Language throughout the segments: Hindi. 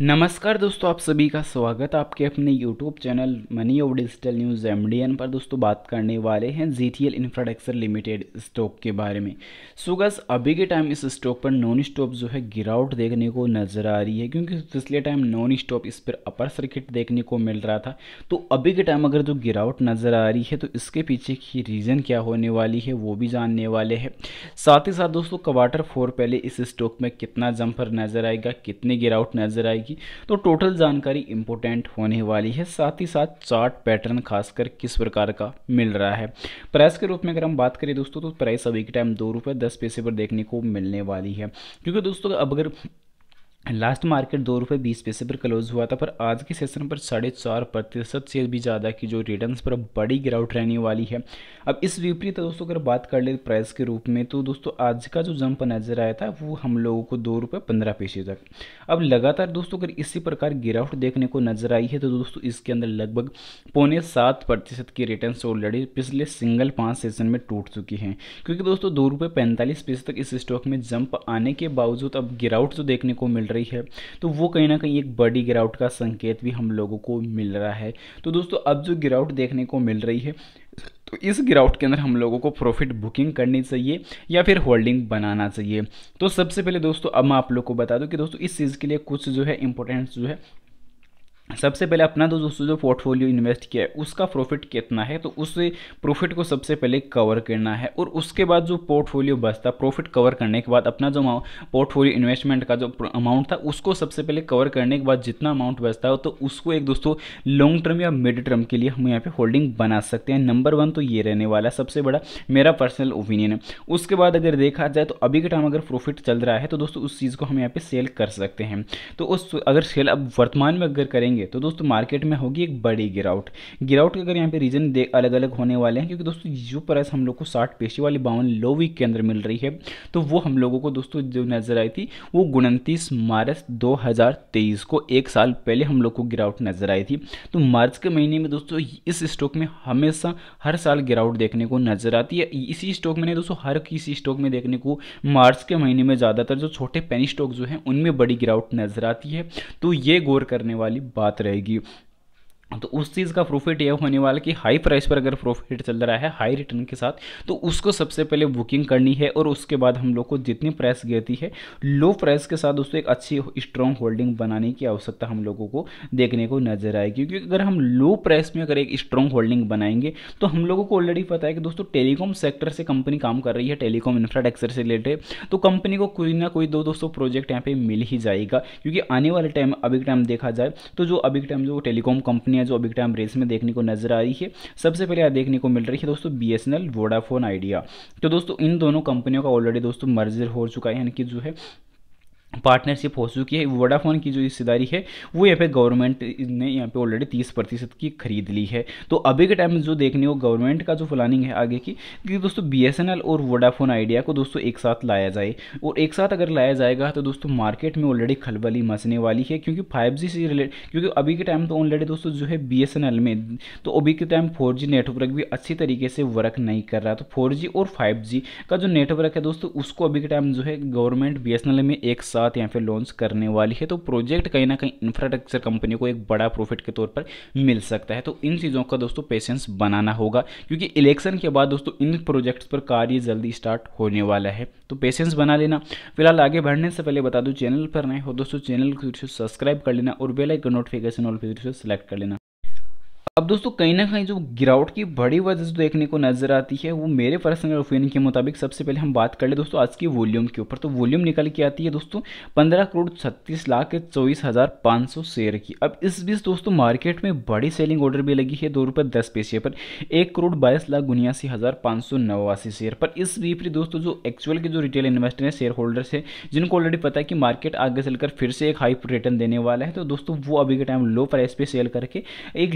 नमस्कार दोस्तों आप सभी का स्वागत है आपके अपने YouTube चैनल मनी और डिजिटल न्यूज़ एम पर दोस्तों बात करने वाले हैं G T L infrastructure limited stock के बारे में सो गस अभी के टाइम इस स्टॉक पर नॉन स्टॉप जो है गिरावट देखने को नज़र आ रही है क्योंकि पिछले टाइम नॉन स्टॉप इस पर अपर सर्किट देखने को मिल रहा था तो अभी के टाइम अगर जो गिरावट नज़र आ रही है तो इसके पीछे की रीज़न क्या होने वाली है वो भी जानने वाले हैं साथ ही साथ दोस्तों क्वार्टर फोर पहले इस स्टॉक में कितना जम्पर नज़र आएगा कितनी गिरावट नज़र आएगी जाएगी तो टोटल जानकारी इंपोर्टेंट होने वाली है साथ ही साथ चार्ट पैटर्न खासकर किस प्रकार का मिल रहा है प्राइस के रूप में अगर हम बात करें दोस्तों तो प्राइस अभी के टाइम दो रुपये दस पैसे पर देखने को मिलने वाली है क्योंकि दोस्तों अब अगर लास्ट मार्केट दो रुपये बीस पैसे पर क्लोज हुआ था पर आज के सेशन पर साढ़े चार प्रतिशत से भी ज़्यादा की जो रिटर्न पर बड़ी गिरावट रहने वाली है अब इस विपरीत दोस्तों अगर बात कर ले प्राइस के रूप में तो दोस्तों आज का जो जंप नज़र आया था वो हम लोगों को दो रुपये पंद्रह पैसे तक अब लगातार दोस्तों अगर इसी प्रकार गिरावट देखने को नजर आई है तो दोस्तों इसके अंदर लगभग पौने सात प्रतिशत की रिटर्न ऑलरेडी पिछले सिंगल पाँच सेशन में टूट चुकी हैं क्योंकि दोस्तों दो रुपये पैंतालीस पैसे तक इस स्टॉक में जंप आने के बावजूद अब गिरावट जो तो देखने को मिल रही रही है तो वो कहीं ना कहीं एक बड़ी गिरावट का संकेत भी हम लोगों को मिल रहा है तो दोस्तों अब जो गिरावट देखने को मिल रही है तो इस गिरावट के अंदर हम लोगों को प्रॉफिट बुकिंग करनी चाहिए या फिर होल्डिंग बनाना चाहिए तो सबसे पहले दोस्तों अब मैं आप लोग को बता दूं कि दोस्तों इस चीज़ के लिए कुछ जो है इंपॉर्टेंट जो है सबसे पहले अपना तो दोस्तों जो पोर्टफोलियो इन्वेस्ट किया है उसका प्रॉफिट कितना है तो उस प्रॉफिट को सबसे पहले कवर करना है और उसके बाद जो पोर्टफोलियो बचता प्रॉफिट कवर करने के बाद अपना जो पोर्टफोलियो इन्वेस्टमेंट का जो अमाउंट था उसको सबसे पहले कवर करने के बाद जितना अमाउंट बचता हो तो उसको एक दोस्तों लॉन्ग टर्म या मिड टर्म के लिए हम यहाँ पर होल्डिंग बना सकते हैं नंबर वन तो ये रहने वाला सबसे बड़ा मेरा पर्सनल ओपिनियन है उसके बाद अगर देखा जाए तो अभी के टाइम अगर प्रॉफिट चल रहा है तो दोस्तों उस चीज़ को हम यहाँ पर सेल कर सकते हैं तो उस अगर सेल अब वर्तमान में अगर करेंगे करेंगे तो दोस्तों मार्केट में होगी एक बड़ी गिरावट गिरावट के अगर यहाँ पे रीजन अलग अलग होने वाले हैं क्योंकि दोस्तों जो प्राइस हम लोग को साठ पेशी वाली बावन लो वीक के अंदर मिल रही है तो वो हम लोगों को दोस्तों जो नज़र आई थी वो उनतीस मार्च दो को एक साल पहले हम लोग को गिरावट नज़र आई थी तो मार्च के महीने में दोस्तों इस स्टॉक में हमेशा हर साल गिरावट देखने को नज़र आती है इसी स्टॉक में दोस्तों हर किसी स्टॉक में देखने को मार्च के महीने में ज़्यादातर जो छोटे पेनी स्टॉक जो हैं उनमें बड़ी गिरावट नज़र आती है तो ये गौर करने वाली बात pátria e que तो उस चीज़ का प्रॉफिट यह होने वाला कि हाई प्राइस पर अगर प्रॉफिट चल रहा है हाई रिटर्न के साथ तो उसको सबसे पहले बुकिंग करनी है और उसके बाद हम लोग को जितनी प्राइस गिरती है लो प्राइस के साथ उसको एक अच्छी स्ट्रॉन्ग होल्डिंग बनाने की आवश्यकता हम लोगों को देखने को नजर आएगी क्योंकि अगर हम लो प्राइस में अगर एक स्ट्रॉन्ग होल्डिंग बनाएंगे तो हम लोगों को ऑलरेडी पता है कि दोस्तों टेलीकॉम सेक्टर से कंपनी काम कर रही है टेलीकॉम इंफ्रास्ट्रक्चर से रिलेटेड तो कंपनी को कोई ना कोई दो दोस्तों प्रोजेक्ट यहाँ पर मिल ही जाएगा क्योंकि आने वाले टाइम अभी टाइम देखा जाए तो जो अभी टाइम जो टेलीकॉम कंपनी कंपनियां जो अभी टाइम रेस में देखने को नजर आ रही है सबसे पहले यहाँ देखने को मिल रही है दोस्तों बी वोडाफोन आइडिया तो दोस्तों इन दोनों कंपनियों का ऑलरेडी दोस्तों मर्जर हो चुका है यानी कि जो है पार्टनरशिप हो चुकी है वोडाफोन की जो हिस्सेदारी है वो यहाँ पे गवर्नमेंट ने यहाँ पे ऑलरेडी तीस प्रतिशत की खरीद ली है तो अभी के टाइम में जो देखने को गवर्नमेंट का जो प्लानिंग है आगे की कि दोस्तों बीएसएनएल और वोडाफोन आइडिया को दोस्तों एक साथ लाया जाए और एक साथ अगर लाया जाएगा तो दोस्तों मार्केट में ऑलरेडी खलबली मचने वाली है क्योंकि फाइव से रिलेटेड क्योंकि अभी के टाइम तो ऑलरेडी दोस्तों जो है बी में तो अभी के टाइम फोर नेटवर्क भी अच्छी तरीके से वर्क नहीं कर रहा तो फोर और फाइव का जो नेटवर्क है दोस्तों उसको अभी के टाइम जो है गवर्नमेंट बी में एक साथ साथ यहाँ पे लॉन्च करने वाली है तो प्रोजेक्ट कहीं ना कहीं इंफ्रास्ट्रक्चर कंपनी को एक बड़ा प्रॉफिट के तौर पर मिल सकता है तो इन चीज़ों का दोस्तों पेशेंस बनाना होगा क्योंकि इलेक्शन के बाद दोस्तों इन प्रोजेक्ट्स पर कार्य जल्दी स्टार्ट होने वाला है तो पेशेंस बना लेना फिलहाल आगे बढ़ने से पहले बता दूँ चैनल पर नए हो दोस्तों चैनल को सब्सक्राइब कर लेना और बेलाइक नोटिफिकेशन ऑल फिर सेलेक्ट कर लेना अब दोस्तों कहीं ना कहीं जो गिरावट की बड़ी वजह से देखने को नजर आती है वो मेरे पर्सनल ओपिनियन के मुताबिक सबसे पहले हम बात कर ले दोस्तों आज की वॉल्यूम के ऊपर तो वॉल्यूम निकल के आती है दोस्तों पंद्रह करोड़ छत्तीस लाख चौबीस हज़ार पाँच सौ शेयर की अब इस बीच दोस्तों मार्केट में बड़ी सेलिंग ऑर्डर भी लगी है दो रुपये दस पैसे पर एक करोड़ बाईस लाख उन्यासी हज़ार पाँच सौ नवासी शेयर पर इस विपरीत दोस्तों जो एक्चुअल के जो रिटेल इन्वेस्टर हैं शेयर होल्डर्स हैं जिनको ऑलरेडी पता है कि मार्केट आगे चलकर फिर से एक हाई रिटर्न देने वाला है तो दोस्तों वो अभी के टाइम लो प्राइस पर सेल करके एक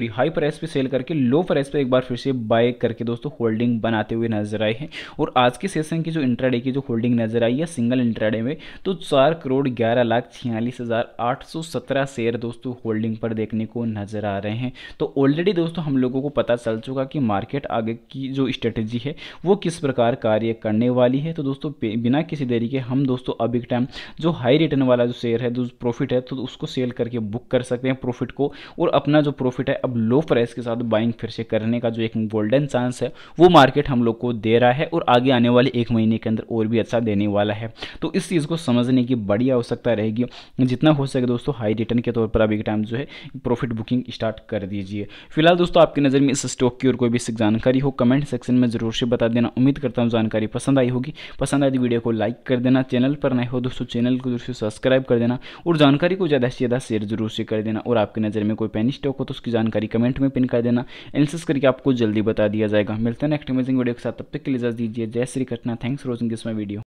सॉरी हाई प्राइस पे सेल करके लो प्राइस पे एक बार फिर से बाय करके दोस्तों होल्डिंग बनाते हुए नजर आए हैं और आज के सेशन की जो इंट्राडे की जो होल्डिंग नजर आई है सिंगल इंट्राडे में तो चार करोड़ ग्यारह लाख छियालीस हज़ार आठ सौ सत्रह शेयर दोस्तों होल्डिंग पर देखने को नजर आ रहे हैं तो ऑलरेडी दोस्तों हम लोगों को पता चल चुका कि मार्केट आगे की जो स्ट्रेटेजी है वो किस प्रकार कार्य करने वाली है तो दोस्तों बिना किसी देरी के हम दोस्तों अभी टाइम जो हाई रिटर्न वाला जो शेयर है जो प्रॉफिट है तो उसको सेल करके बुक कर सकते हैं प्रॉफिट को और अपना जो प्रॉफिट है अब लो प्राइस के साथ बाइंग फिर से करने का जो एक गोल्डन चांस है वो मार्केट हम लोग को दे रहा है और आगे आने वाले एक महीने के अंदर और भी अच्छा देने वाला है तो इस चीज़ को समझने की बड़ी आवश्यकता रहेगी जितना हो सके दोस्तों हाई रिटर्न के तौर पर अभी टाइम जो है प्रॉफिट बुकिंग स्टार्ट कर दीजिए फिलहाल दोस्तों आपकी नज़र में इस स्टॉक की और कोई भी जानकारी हो कमेंट सेक्शन में ज़रूर से बता देना उम्मीद करता हूँ जानकारी पसंद आई होगी पसंद आई वीडियो तो को लाइक कर देना चैनल पर नए हो दोस्तों चैनल को जरूर से सब्सक्राइब कर देना और जानकारी को ज़्यादा से ज़्यादा शेयर जरूर से कर देना और आपकी नज़र में कोई पैनी स्टॉक हो तो उसकी जानकारी जानकारी कमेंट में पिन कर देना एनालिसिस करके आपको जल्दी बता दिया जाएगा मिलते हैं नेक्स्ट अमेजिंग वीडियो के साथ तब तक के लिए इजाज़ दीजिए जय Shri Krishna thanks for watching this my video